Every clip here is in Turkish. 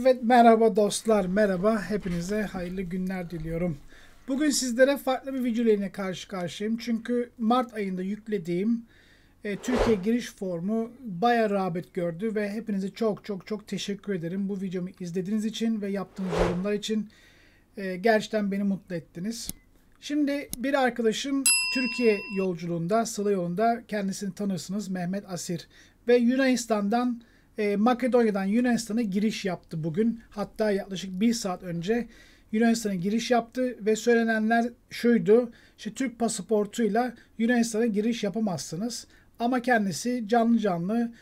Evet merhaba dostlar merhaba hepinize hayırlı günler diliyorum. Bugün sizlere farklı bir video ile karşı karşıyayım. Çünkü Mart ayında yüklediğim e, Türkiye giriş formu baya rağbet gördü ve hepinize çok çok çok teşekkür ederim. Bu videomu izlediğiniz için ve yaptığınız yorumlar için e, gerçekten beni mutlu ettiniz. Şimdi bir arkadaşım Türkiye yolculuğunda, sıla yolunda kendisini tanırsınız Mehmet Asir ve Yunanistan'dan e, Makedonya'dan Yunanistan'a giriş yaptı bugün. Hatta yaklaşık bir saat önce Yunanistan'a giriş yaptı ve söylenenler şuydu. İşte Türk pasaportuyla Yunanistan'a giriş yapamazsınız. Ama kendisi canlı canlı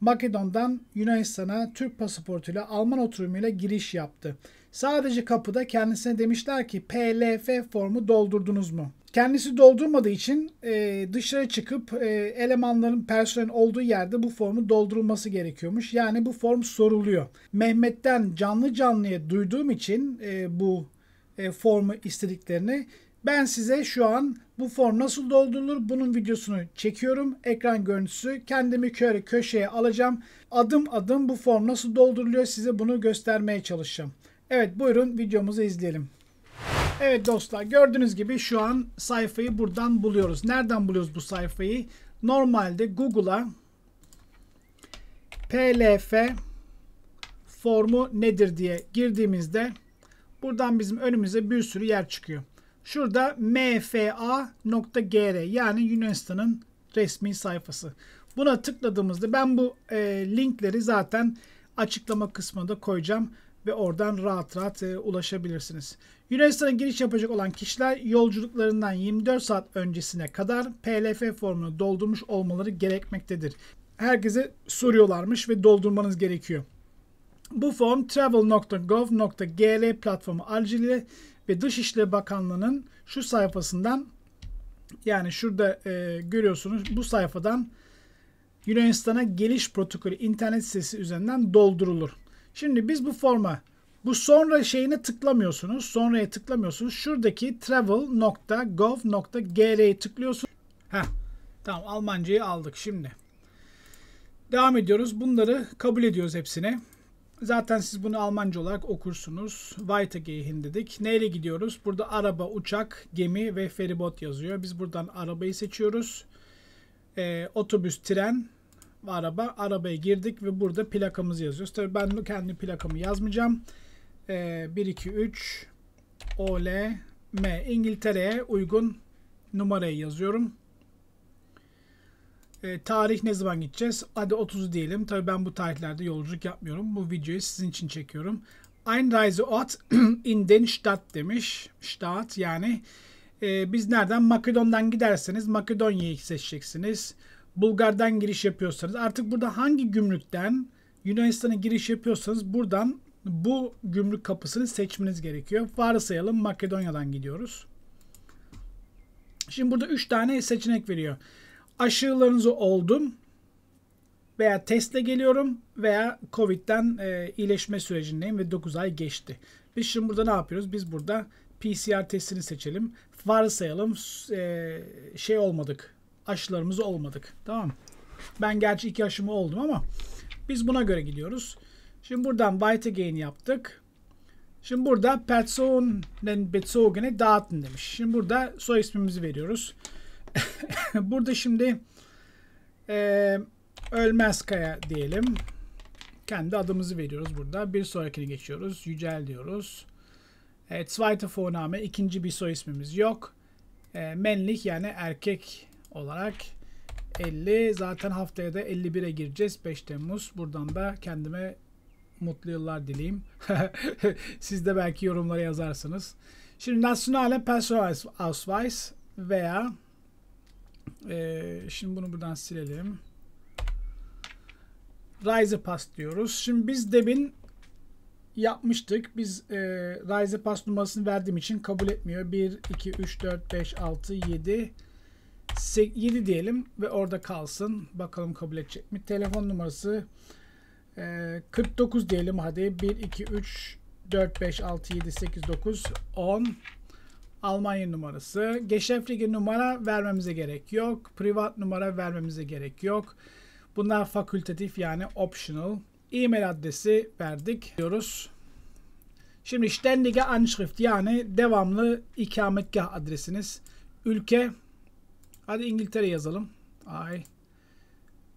Makedon'dan Yunanistan'a Türk pasaportuyla Alman oturumuyla giriş yaptı. Sadece kapıda kendisine demişler ki PLF formu doldurdunuz mu? Kendisi doldurmadığı için e, dışarı çıkıp e, elemanların personel olduğu yerde bu formu doldurulması gerekiyormuş. Yani bu form soruluyor. Mehmet'ten canlı canlıya duyduğum için e, bu e, formu istediklerini ben size şu an bu form nasıl doldurulur bunun videosunu çekiyorum. Ekran görüntüsü kendimi köre köşeye alacağım. Adım adım bu form nasıl dolduruluyor size bunu göstermeye çalışacağım. Evet buyurun videomuzu izleyelim. Evet dostlar gördüğünüz gibi şu an sayfayı buradan buluyoruz. Nereden buluyoruz bu sayfayı? Normalde Google'a PLF formu nedir diye girdiğimizde buradan bizim önümüze bir sürü yer çıkıyor. Şurada mfa.gr yani Yunanistan'ın resmi sayfası. Buna tıkladığımızda ben bu e, linkleri zaten açıklama kısmında koyacağım ve oradan rahat rahat e, ulaşabilirsiniz. Yunanistan'a giriş yapacak olan kişiler yolculuklarından 24 saat öncesine kadar PLF formunu doldurmuş olmaları gerekmektedir. Herkese soruyorlarmış ve doldurmanız gerekiyor. Bu form travel.gov.gl platformu aracılığıyla ve Dışişleri Bakanlığı'nın şu sayfasından yani şurada e, görüyorsunuz bu sayfadan Yunanistan'a geliş protokolü internet sitesi üzerinden doldurulur. Şimdi biz bu forma bu sonra şeyini tıklamıyorsunuz. Sonraya tıklamıyorsunuz. Şuradaki travel.gov.gr'ye tıklıyorsunuz. Heh, tamam Almancayı aldık şimdi. Devam ediyoruz. Bunları kabul ediyoruz hepsine. Zaten siz bunu Almanca olarak okursunuz. Weitergehen dedik. Neyle gidiyoruz? Burada araba, uçak, gemi ve feribot yazıyor. Biz buradan arabayı seçiyoruz. Ee, otobüs, tren, araba. Arabaya girdik ve burada plakamızı yazıyoruz. Tabii ben bu kendi plakamı yazmayacağım. Ee, 1, 2, 3 OL M. İngiltere'ye uygun numarayı yazıyorum. E, tarih ne zaman gideceğiz? Hadi 30 diyelim. Tabii ben bu tarihlerde yolculuk yapmıyorum. Bu videoyu sizin için çekiyorum. Ein Reiseort in den Stadt demiş. Stadt yani e, biz nereden? Makedon'dan giderseniz Makedonya'yı seçeceksiniz. Bulgar'dan giriş yapıyorsanız artık burada hangi gümrükten Yunanistan'a giriş yapıyorsanız buradan bu gümrük kapısını seçmeniz gerekiyor. Varsayalım Makedonya'dan gidiyoruz. Şimdi burada 3 tane seçenek veriyor. Aşırılarınızı oldum veya testle geliyorum veya Covid'den e, iyileşme sürecindeyim ve 9 ay geçti. Biz şimdi burada ne yapıyoruz? Biz burada PCR testini seçelim. Varsayalım e, şey olmadık aşılarımızı olmadık. Tamam Ben gerçi iki aşımı oldum ama biz buna göre gidiyoruz. Şimdi buradan White Again yaptık. Şimdi burada Personen bezogene Daten demiş. Şimdi burada soy ismimizi veriyoruz. burada şimdi e, Ölmez Kaya diyelim. Kendi adımızı veriyoruz burada. Bir sonrakini geçiyoruz. Yücel diyoruz. E, zweite Vorname ikinci bir soy ismimiz yok. E, menlik yani erkek olarak 50. Zaten haftaya da 51'e gireceğiz 5 Temmuz. Buradan da kendime mutlu yıllar dileyim. Siz de belki yorumlara yazarsınız. Şimdi Nationale Personalausweis veya e, şimdi bunu buradan silelim. Rise Pass diyoruz. Şimdi biz demin yapmıştık. Biz e, Rise Pass numarasını verdiğim için kabul etmiyor. 1, 2, 3, 4, 5, 6, 7, 7 diyelim ve orada kalsın. Bakalım kabul edecek mi? Telefon numarası e, 49 diyelim hadi. 1, 2, 3, 4, 5, 6, 7, 8, 9, 10. Almanya numarası. Geschäftliche numara vermemize gerek yok. Privat numara vermemize gerek yok. Bunlar fakültatif yani optional. E-mail adresi verdik diyoruz. Şimdi ständige anschrift yani devamlı ikametgah adresiniz. Ülke Hadi İngiltere yazalım. Ay.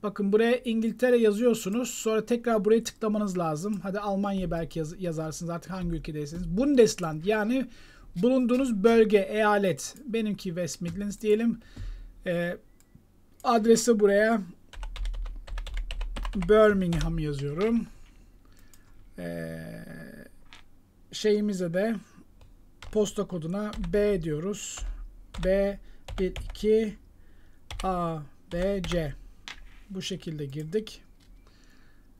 Bakın buraya İngiltere yazıyorsunuz. Sonra tekrar buraya tıklamanız lazım. Hadi Almanya belki yaz yazarsınız artık hangi ülkedeyseniz. Bundesland yani bulunduğunuz bölge, eyalet. Benimki West Midlands diyelim. Ee, adresi buraya Birmingham yazıyorum. Ee, şeyimize de posta koduna B diyoruz. B 1, 2, A, B, C. Bu şekilde girdik.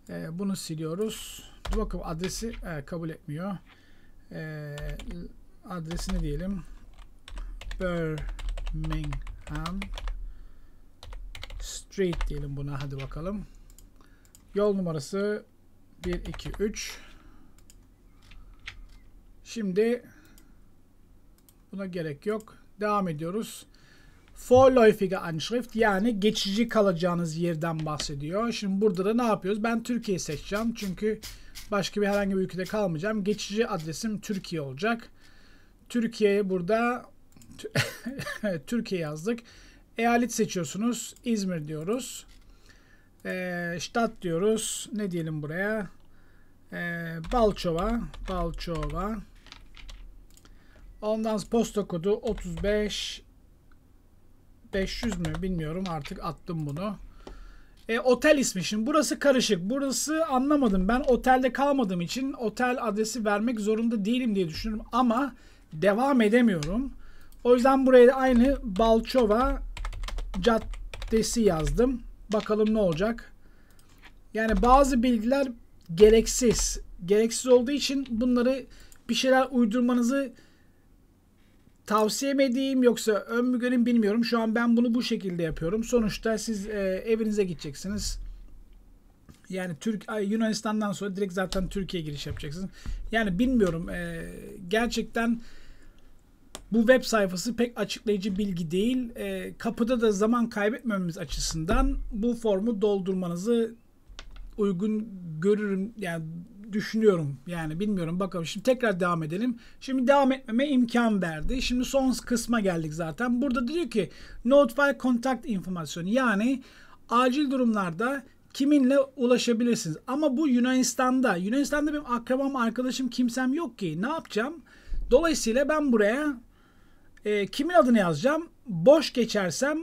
E, bunu siliyoruz. Dur adresi e, kabul etmiyor. E, ee, adresini diyelim. Birmingham Street diyelim buna. Hadi bakalım. Yol numarası 1, 2, 3. Şimdi buna gerek yok. Devam ediyoruz. Vorläufige Anschrift yani geçici kalacağınız yerden bahsediyor. Şimdi burada da ne yapıyoruz? Ben Türkiye seçeceğim çünkü başka bir herhangi bir ülkede kalmayacağım. Geçici adresim Türkiye olacak. Türkiye'ye burada Türkiye yazdık. Eyalet seçiyorsunuz. İzmir diyoruz. E, diyoruz. Ne diyelim buraya? E, Balçova. Balçova. Ondan posta kodu 35 500 mü bilmiyorum artık attım bunu. E, otel ismi şimdi burası karışık. Burası anlamadım. Ben otelde kalmadığım için otel adresi vermek zorunda değilim diye düşünüyorum ama devam edemiyorum. O yüzden buraya aynı Balçova Caddesi yazdım. Bakalım ne olacak. Yani bazı bilgiler gereksiz. Gereksiz olduğu için bunları bir şeyler uydurmanızı tavsiye mi edeyim yoksa ön mü göreyim bilmiyorum. Şu an ben bunu bu şekilde yapıyorum. Sonuçta siz e, evinize gideceksiniz. Yani Türk Yunanistan'dan sonra direkt zaten Türkiye'ye giriş yapacaksınız. Yani bilmiyorum. E, gerçekten bu web sayfası pek açıklayıcı bilgi değil. E, kapıda da zaman kaybetmememiz açısından bu formu doldurmanızı uygun görürüm. Yani düşünüyorum. Yani bilmiyorum bakalım. Şimdi tekrar devam edelim. Şimdi devam etmeme imkan verdi. Şimdi son kısma geldik zaten. Burada diyor ki notify contact information yani acil durumlarda kiminle ulaşabilirsiniz. Ama bu Yunanistan'da. Yunanistan'da benim akrabam, arkadaşım, kimsem yok ki. Ne yapacağım? Dolayısıyla ben buraya e, kimin adını yazacağım? Boş geçersem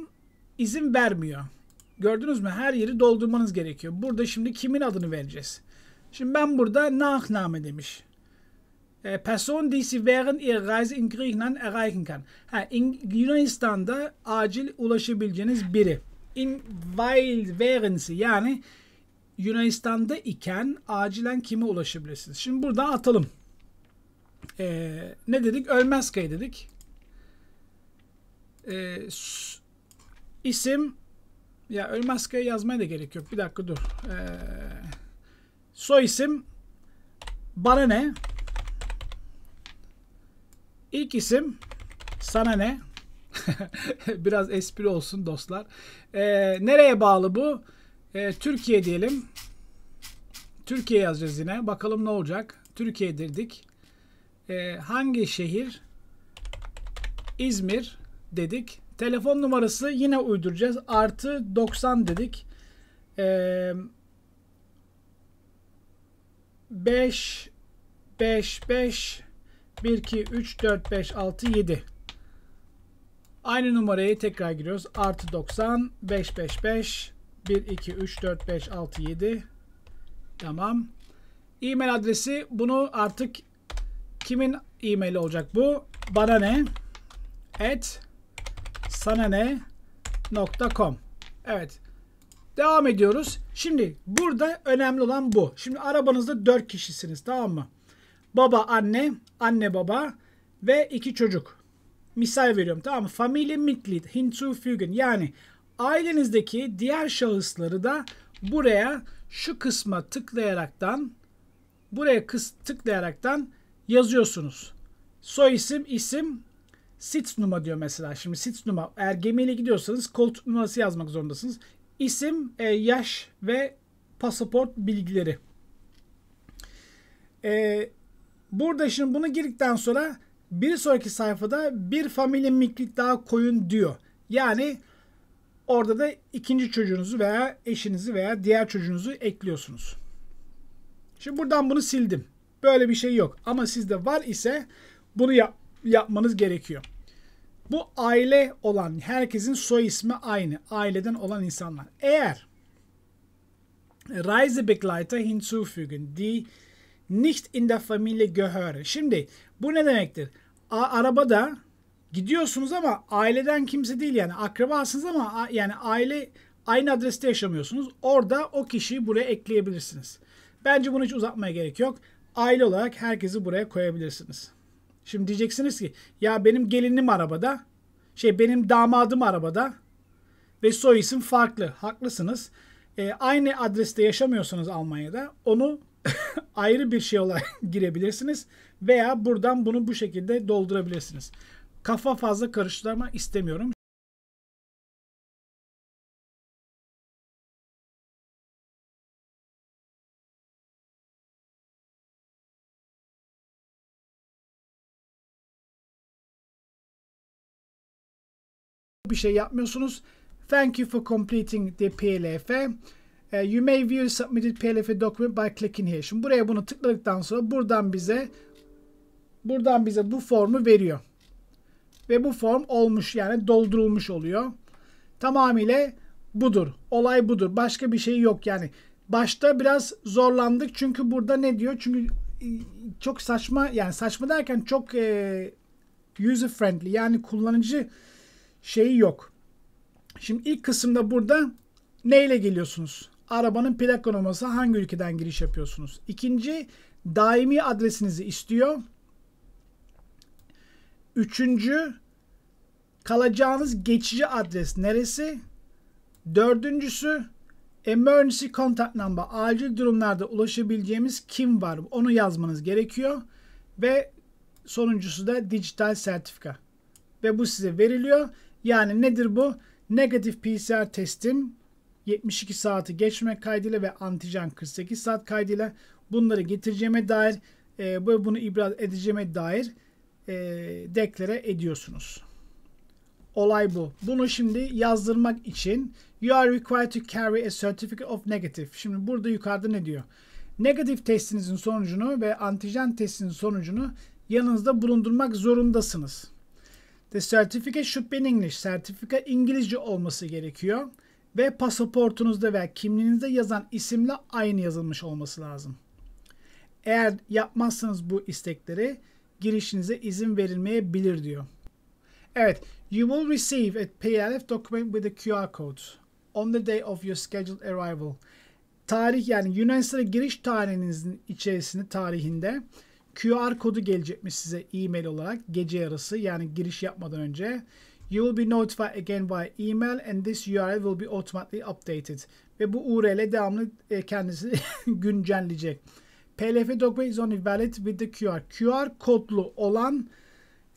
izin vermiyor. Gördünüz mü? Her yeri doldurmanız gerekiyor. Burada şimdi kimin adını vereceğiz? Şimdi ben burada Nachname demiş. E, Person, die Sie während Ihrer Reise in Griechenland erreichen kann. Ha, in, Yunanistan'da acil ulaşabileceğiniz biri. In weil während Sie yani Yunanistan'da iken acilen kime ulaşabilirsiniz? Şimdi buradan atalım. Ee, ne dedik? Ölmez kay dedik. Ee, isim ya ölmez kay yazmaya da gerek yok. Bir dakika dur. Eee Soy isim bana ne? İlk isim sana ne? Biraz espri olsun dostlar. Ee, nereye bağlı bu? Ee, Türkiye diyelim. Türkiye yazacağız yine. Bakalım ne olacak? Türkiye dedik. Ee, hangi şehir? İzmir dedik. Telefon numarası yine uyduracağız. Artı 90 dedik. Eee 5 5 5 1 2 3 4 5 6 7 Aynı numarayı tekrar giriyoruz. Artı 90 5 5 5 1 2 3 4 5 6 7 Tamam. E-mail adresi bunu artık kimin e-maili olacak bu? Bana ne? At Sana ne? Nokta com. Evet. Devam ediyoruz. Şimdi burada önemli olan bu. Şimdi arabanızda 4 kişisiniz tamam mı? Baba, anne, anne baba ve iki çocuk. Misal veriyorum tamam mı? Familie Mitglied hinzufügen yani ailenizdeki diğer şahısları da buraya şu kısma tıklayaraktan buraya kıs tıklayaraktan yazıyorsunuz. Soy isim, isim, Sitz numa diyor mesela. Şimdi sitz numa eğer gemiyle gidiyorsanız koltuk numarası yazmak zorundasınız isim, e, yaş ve pasaport bilgileri. E, burada şimdi bunu girdikten sonra bir sonraki sayfada bir family miklik daha koyun diyor. Yani orada da ikinci çocuğunuzu veya eşinizi veya diğer çocuğunuzu ekliyorsunuz. Şimdi buradan bunu sildim. Böyle bir şey yok. Ama sizde var ise bunu yap yapmanız gerekiyor. Bu aile olan herkesin soy ismi aynı. Aileden olan insanlar. Eğer Reisebegleiter hinzufügen, die nicht in der Familie gehören. Şimdi bu ne demektir? A arabada gidiyorsunuz ama aileden kimse değil yani akrabasınız ama yani aile aynı adreste yaşamıyorsunuz. Orada o kişiyi buraya ekleyebilirsiniz. Bence bunu hiç uzatmaya gerek yok. Aile olarak herkesi buraya koyabilirsiniz. Şimdi diyeceksiniz ki ya benim gelinim arabada, şey benim damadım arabada ve soy isim farklı. Haklısınız. E, aynı adreste yaşamıyorsanız Almanya'da onu ayrı bir şey olarak girebilirsiniz veya buradan bunu bu şekilde doldurabilirsiniz. Kafa fazla karıştırma istemiyorum. bir şey yapmıyorsunuz. Thank you for completing the PLF. Uh, e, you may view submitted PLF document by clicking here. Şimdi buraya bunu tıkladıktan sonra buradan bize buradan bize bu formu veriyor. Ve bu form olmuş yani doldurulmuş oluyor. Tamamıyla budur. Olay budur. Başka bir şey yok yani. Başta biraz zorlandık çünkü burada ne diyor? Çünkü e, çok saçma yani saçma derken çok e, user friendly yani kullanıcı şeyi yok. Şimdi ilk kısımda burada neyle geliyorsunuz? Arabanın plaka numarası hangi ülkeden giriş yapıyorsunuz? İkinci daimi adresinizi istiyor. Üçüncü kalacağınız geçici adres neresi? Dördüncüsü emergency contact number acil durumlarda ulaşabileceğimiz kim var? Onu yazmanız gerekiyor. Ve sonuncusu da dijital sertifika. Ve bu size veriliyor. Yani nedir bu? Negatif PCR testim 72 saati geçmek kaydıyla ve antijen 48 saat kaydıyla bunları getireceğime dair e, ve bunu ibraz edeceğime dair e, deklare ediyorsunuz. Olay bu. Bunu şimdi yazdırmak için you are required to carry a certificate of negative. Şimdi burada yukarıda ne diyor? Negatif testinizin sonucunu ve antijen testinin sonucunu yanınızda bulundurmak zorundasınız. The certificate should be in English. Sertifika İngilizce olması gerekiyor. Ve pasaportunuzda veya kimliğinizde yazan isimle aynı yazılmış olması lazım. Eğer yapmazsanız bu istekleri girişinize izin verilmeyebilir diyor. Evet, you will receive a PLF document with a QR code on the day of your scheduled arrival. Tarih yani Yunanistan'a giriş tarihinizin içerisinde tarihinde QR kodu gelecekmiş size e-mail olarak gece yarısı yani giriş yapmadan önce. You will be notified again by email and this URL will be automatically updated. Ve bu URL devamlı e, kendisi güncelleyecek. PLF document is only valid with the QR. QR kodlu olan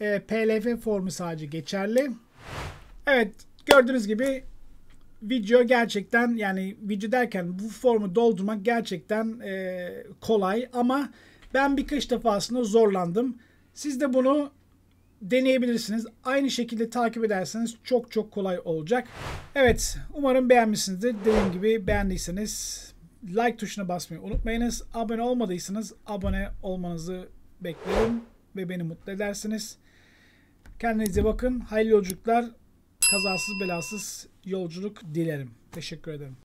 e, PDF formu sadece geçerli. Evet gördüğünüz gibi video gerçekten yani video derken bu formu doldurmak gerçekten e, kolay ama ben birkaç defasında zorlandım. Siz de bunu deneyebilirsiniz. Aynı şekilde takip ederseniz çok çok kolay olacak. Evet umarım beğenmişsinizdir. Dediğim gibi beğendiyseniz like tuşuna basmayı unutmayınız. Abone olmadıysanız abone olmanızı beklerim ve beni mutlu edersiniz. Kendinize bakın. Hayırlı yolculuklar. Kazasız belasız yolculuk dilerim. Teşekkür ederim.